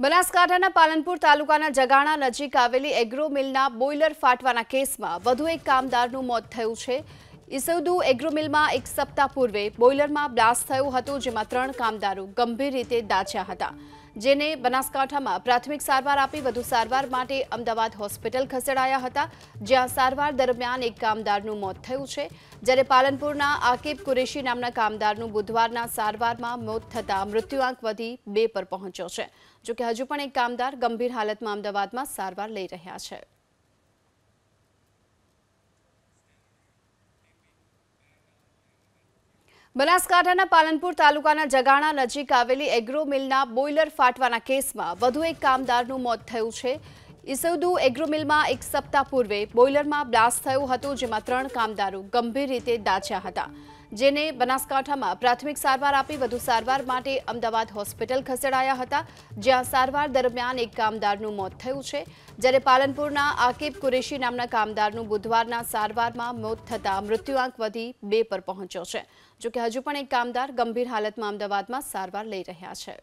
બનાસકાંઠાના પાલનપુર તાલુકાના જગાણા નજીક આવેલી એગ્રો મિલના બોઇલર ફાટવાના કેસમાં વધુ એક કામદારનું મોત થયું છે ઇસૌદુ એગ્રોમિલમાં એક સપ્તાહ પૂર્વે બોઈલરમાં બ્લાસ્ટ થયો હતો જેમાં 3 કામદારો ગંભીર રીતે દાઝ્યા હતા જેને બનાસકાંઠામાં પ્રાથમિક સારવાર આપી વધુ સારવાર માટે અમદાવાદ હોસ્પિટલ ખસેડાયા હતા જ્યાં સારવાર દરમિયાન એક કામદારનો મોત થયો છે જ્યારે પાલનપુરના આકીબ કુરેશી નામના કામદારનો બુધવારના સારવારમાં મોત થતાં મૃત્યુઆંક વધી 2 પર પહોંચ્યો છે જોકે હજુ પણ એક કામદાર ગંભીર હાલતમાં અમદાવાદમાં સારવાર લઈ રહ્યા છે બનાસકાંઠાના પાલનપુર તાલુકાના જગાણા નજીક આવેલી એગ્રો મિલના બોઇલર ફાટવાના કેસમાં વધુ એક કામદારનું મોત થયું છે ઇસૌદુ એગ્રોમિલમાં એક સપ્તાહ પૂર્વે બોઈલરમાં બ્લાસ્ટ થયો હતો જેમાં ત્રણ કામદારો ગંભીર રીતે દાઝ્યા હતા જેને બનાસકાંઠામાં પ્રાથમિક સારવાર આપી વધુ સારવાર માટે અમદાવાદ હોસ્પિટલ ખસેડાયા હતા જ્યાં સારવાર દરમિયાન એક કામદારનો મોત થયો છે જ્યારે પાલનપુરના આકીબ કુરેશી નામના કામદારનો બુધવારના સારવારમાં મોત થતાં મૃત્યુઆંક વધી 2 પર પહોંચ્યો છે જોકે હજુ પણ એક કામદાર ગંભીર હાલતમાં અમદાવાદમાં સારવાર લઈ રહ્યા છે